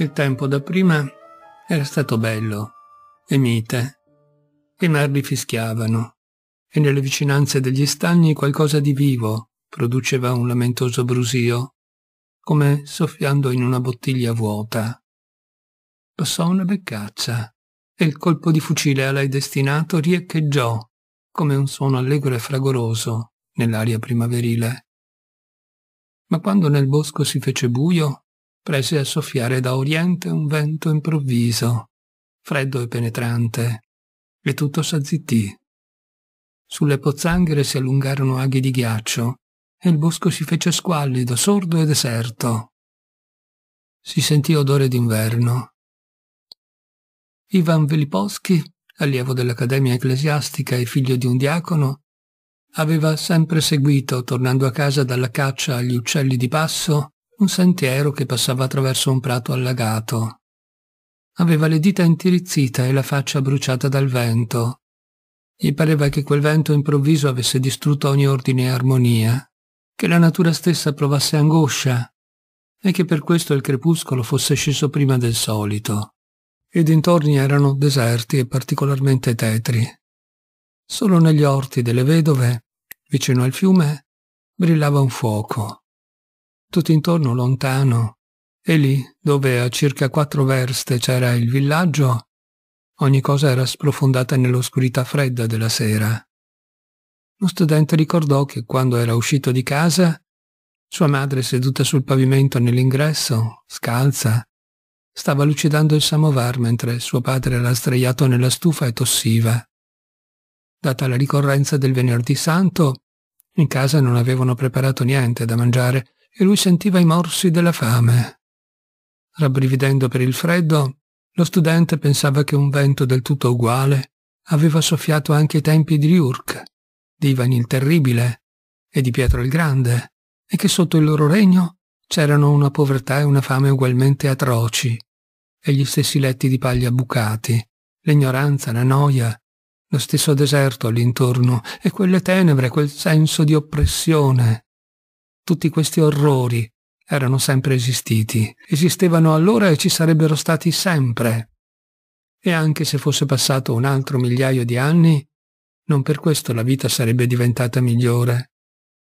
Il tempo dapprima era stato bello e mite. I marli fischiavano e nelle vicinanze degli stagni qualcosa di vivo produceva un lamentoso brusio, come soffiando in una bottiglia vuota. Passò una beccaccia e il colpo di fucile a lei destinato riecheggiò come un suono allegro e fragoroso nell'aria primaverile. Ma quando nel bosco si fece buio, prese a soffiare da oriente un vento improvviso, freddo e penetrante, e tutto s'azzittì. Sulle pozzanghere si allungarono aghi di ghiaccio e il bosco si fece squallido, sordo e deserto. Si sentì odore d'inverno. Ivan Veliposchi, allievo dell'Accademia Ecclesiastica e figlio di un diacono, aveva sempre seguito, tornando a casa dalla caccia agli uccelli di passo, un sentiero che passava attraverso un prato allagato. Aveva le dita intirizzite e la faccia bruciata dal vento. Gli pareva che quel vento improvviso avesse distrutto ogni ordine e armonia, che la natura stessa provasse angoscia e che per questo il crepuscolo fosse sceso prima del solito. I dintorni erano deserti e particolarmente tetri. Solo negli orti delle vedove, vicino al fiume, brillava un fuoco tutto intorno lontano, e lì, dove a circa quattro verste c'era il villaggio, ogni cosa era sprofondata nell'oscurità fredda della sera. Lo studente ricordò che quando era uscito di casa, sua madre seduta sul pavimento nell'ingresso, scalza, stava lucidando il samovar mentre suo padre era sdraiato nella stufa e tossiva. Data la ricorrenza del venerdì santo, in casa non avevano preparato niente da mangiare e lui sentiva i morsi della fame. Rabbrividendo per il freddo, lo studente pensava che un vento del tutto uguale aveva soffiato anche i tempi di Riurk, di Ivan il Terribile e di Pietro il Grande, e che sotto il loro regno c'erano una povertà e una fame ugualmente atroci, e gli stessi letti di paglia bucati, l'ignoranza, la noia, lo stesso deserto all'intorno, e quelle tenebre, quel senso di oppressione, tutti questi orrori erano sempre esistiti, esistevano allora e ci sarebbero stati sempre. E anche se fosse passato un altro migliaio di anni, non per questo la vita sarebbe diventata migliore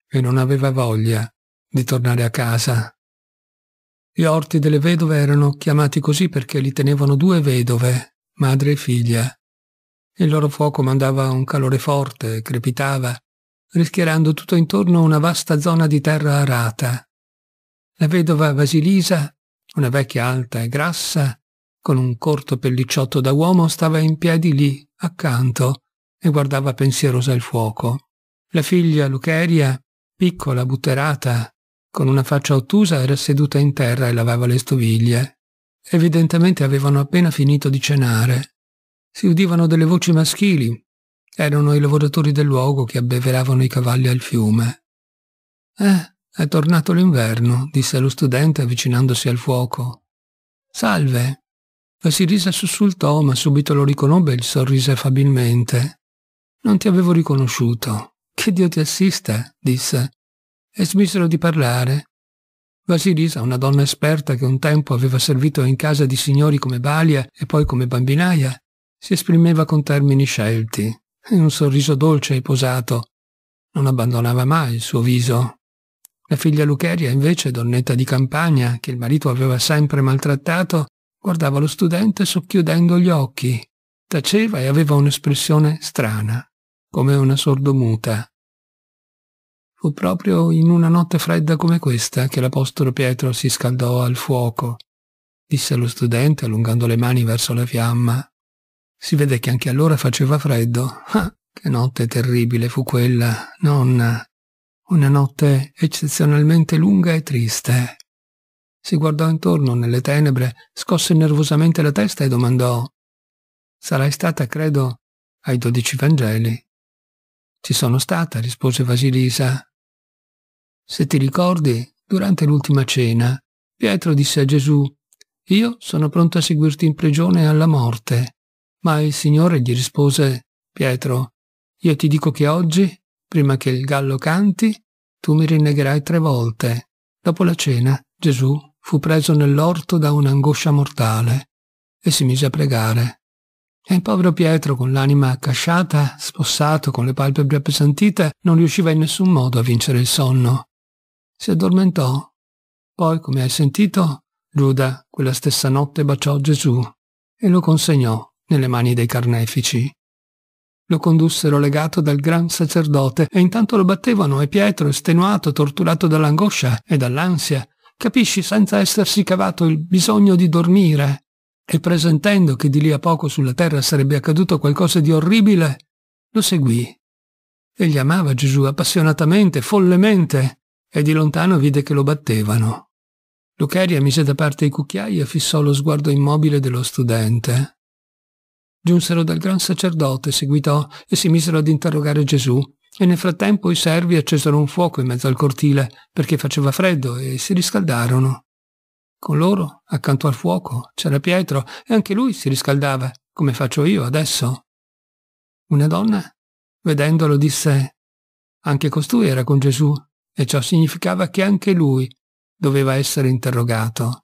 e non aveva voglia di tornare a casa. Gli orti delle vedove erano chiamati così perché li tenevano due vedove, madre e figlia. Il loro fuoco mandava un calore forte, crepitava, rischiarando tutto intorno una vasta zona di terra arata. La vedova Vasilisa, una vecchia alta e grassa, con un corto pellicciotto da uomo, stava in piedi lì, accanto, e guardava pensierosa il fuoco. La figlia Lucheria, piccola, butterata, con una faccia ottusa, era seduta in terra e lavava le stoviglie. Evidentemente avevano appena finito di cenare. Si udivano delle voci maschili, erano i lavoratori del luogo che abbeveravano i cavalli al fiume. Eh, è tornato l'inverno, disse lo studente avvicinandosi al fuoco. Salve. Vasirisa sussultò, ma subito lo riconobbe e gli sorrise affabilmente. Non ti avevo riconosciuto. Che Dio ti assista, disse. E smisero di parlare, Vasilisa, una donna esperta che un tempo aveva servito in casa di signori come balia e poi come bambinaia, si esprimeva con termini scelti e un sorriso dolce e posato. Non abbandonava mai il suo viso. La figlia Lucheria, invece, donnetta di campagna, che il marito aveva sempre maltrattato, guardava lo studente socchiudendo gli occhi. Taceva e aveva un'espressione strana, come una sordomuta. Fu proprio in una notte fredda come questa che l'apostolo Pietro si scaldò al fuoco, disse lo studente allungando le mani verso la fiamma. Si vede che anche allora faceva freddo. Ah, che notte terribile fu quella, nonna. Una notte eccezionalmente lunga e triste. Si guardò intorno nelle tenebre, scosse nervosamente la testa e domandò Sarai stata, credo, ai dodici Vangeli. Ci sono stata, rispose Vasilisa. Se ti ricordi, durante l'ultima cena, Pietro disse a Gesù Io sono pronto a seguirti in prigione e alla morte. Ma il Signore gli rispose, Pietro, io ti dico che oggi, prima che il gallo canti, tu mi rinnegherai tre volte. Dopo la cena, Gesù fu preso nell'orto da un'angoscia mortale e si mise a pregare. E il povero Pietro, con l'anima accasciata, spossato, con le palpebre appesantite, non riusciva in nessun modo a vincere il sonno. Si addormentò. Poi, come hai sentito, Giuda quella stessa notte baciò Gesù e lo consegnò nelle mani dei carnefici. Lo condussero legato dal gran sacerdote e intanto lo battevano e Pietro, estenuato, torturato dall'angoscia e dall'ansia, capisci senza essersi cavato il bisogno di dormire e presentendo che di lì a poco sulla terra sarebbe accaduto qualcosa di orribile, lo seguì. Egli amava Gesù appassionatamente, follemente, e di lontano vide che lo battevano. Lucheria mise da parte i cucchiai e fissò lo sguardo immobile dello studente. Giunsero dal gran sacerdote, seguitò, e si misero ad interrogare Gesù. E nel frattempo i servi accesero un fuoco in mezzo al cortile, perché faceva freddo, e si riscaldarono. Con loro, accanto al fuoco, c'era Pietro, e anche lui si riscaldava, come faccio io adesso. Una donna, vedendolo, disse, anche costui era con Gesù, e ciò significava che anche lui doveva essere interrogato.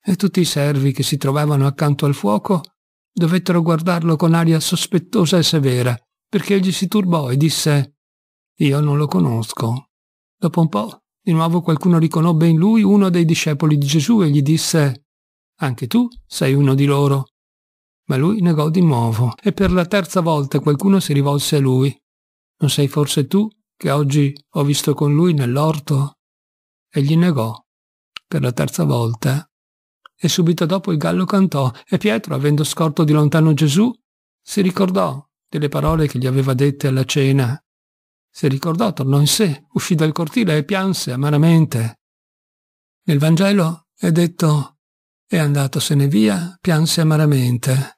E tutti i servi che si trovavano accanto al fuoco dovettero guardarlo con aria sospettosa e severa, perché egli si turbò e disse Io non lo conosco. Dopo un po', di nuovo qualcuno riconobbe in lui uno dei discepoli di Gesù e gli disse Anche tu sei uno di loro. Ma lui negò di nuovo e per la terza volta qualcuno si rivolse a lui. Non sei forse tu che oggi ho visto con lui nell'orto? E gli negò per la terza volta e subito dopo il gallo cantò e Pietro, avendo scorto di lontano Gesù, si ricordò delle parole che gli aveva dette alla cena. Si ricordò, tornò in sé, uscì dal cortile e pianse amaramente. Nel Vangelo è detto «E andatosene via, pianse amaramente.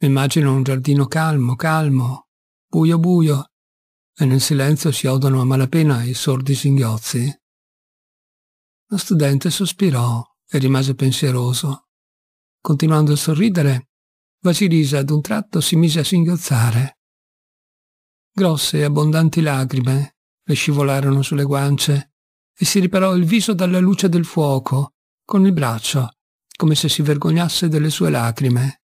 Immagino un giardino calmo, calmo, buio buio, e nel silenzio si odono a malapena i sordi singhiozzi. Lo studente sospirò e rimase pensieroso. Continuando a sorridere, Vasilisa ad un tratto si mise a singhiozzare. Grosse e abbondanti lacrime le scivolarono sulle guance e si riparò il viso dalla luce del fuoco, con il braccio, come se si vergognasse delle sue lacrime.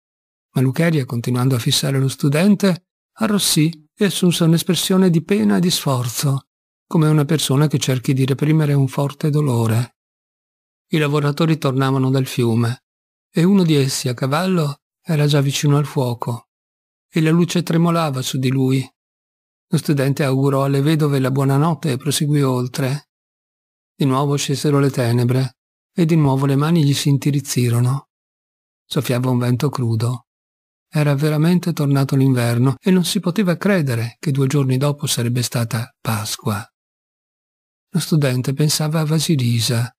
Ma Lucheria, continuando a fissare lo studente, arrossì e assunse un'espressione di pena e di sforzo, come una persona che cerchi di reprimere un forte dolore i lavoratori tornavano dal fiume e uno di essi a cavallo era già vicino al fuoco e la luce tremolava su di lui. Lo studente augurò alle vedove la buonanotte e proseguì oltre. Di nuovo scesero le tenebre e di nuovo le mani gli si intirizzirono. Soffiava un vento crudo. Era veramente tornato l'inverno e non si poteva credere che due giorni dopo sarebbe stata Pasqua. Lo studente pensava a Vasilisa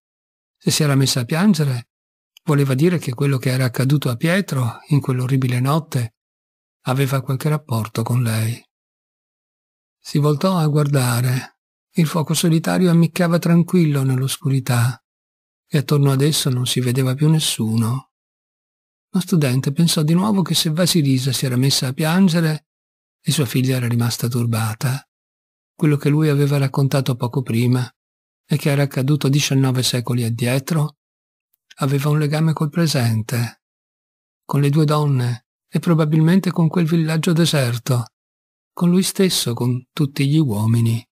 se si era messa a piangere, voleva dire che quello che era accaduto a Pietro in quell'orribile notte aveva qualche rapporto con lei. Si voltò a guardare. Il fuoco solitario ammiccava tranquillo nell'oscurità e attorno ad esso non si vedeva più nessuno. Lo studente pensò di nuovo che se Vasilisa si era messa a piangere e sua figlia era rimasta turbata, quello che lui aveva raccontato poco prima e che era accaduto 19 secoli addietro aveva un legame col presente, con le due donne e probabilmente con quel villaggio deserto, con lui stesso, con tutti gli uomini.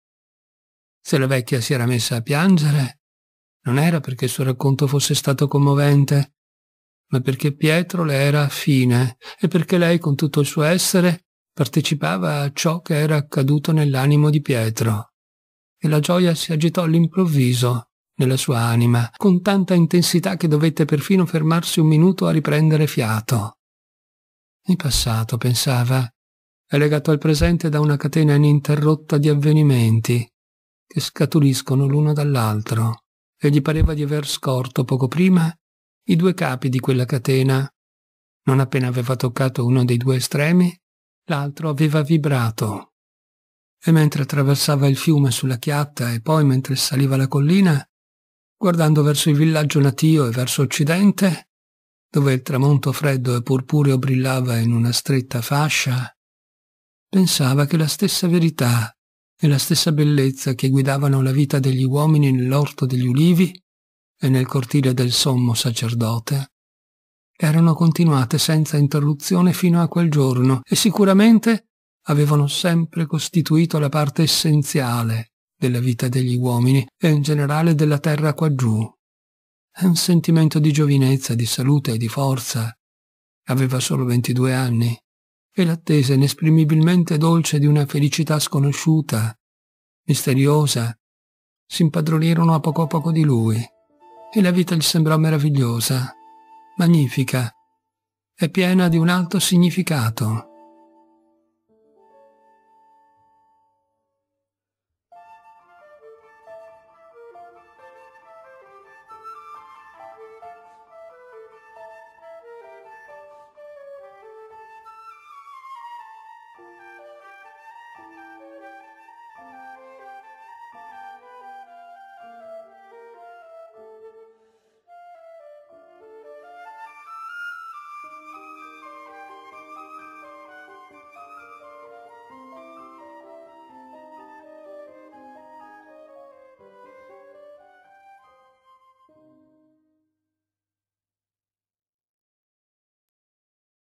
Se la vecchia si era messa a piangere, non era perché il suo racconto fosse stato commovente, ma perché Pietro le era affine e perché lei con tutto il suo essere partecipava a ciò che era accaduto nell'animo di Pietro e la gioia si agitò all'improvviso nella sua anima, con tanta intensità che dovette perfino fermarsi un minuto a riprendere fiato. Il passato, pensava, è legato al presente da una catena ininterrotta di avvenimenti che scaturiscono l'uno dall'altro, e gli pareva di aver scorto poco prima i due capi di quella catena. Non appena aveva toccato uno dei due estremi, l'altro aveva vibrato e mentre attraversava il fiume sulla chiatta e poi mentre saliva la collina, guardando verso il villaggio natio e verso occidente, dove il tramonto freddo e purpureo brillava in una stretta fascia, pensava che la stessa verità e la stessa bellezza che guidavano la vita degli uomini nell'orto degli ulivi e nel cortile del sommo sacerdote erano continuate senza interruzione fino a quel giorno e sicuramente avevano sempre costituito la parte essenziale della vita degli uomini e in generale della terra quaggiù. È un sentimento di giovinezza, di salute e di forza. Aveva solo 22 anni e l'attesa inesprimibilmente dolce di una felicità sconosciuta, misteriosa, si impadronirono a poco a poco di lui e la vita gli sembrò meravigliosa, magnifica e piena di un alto significato.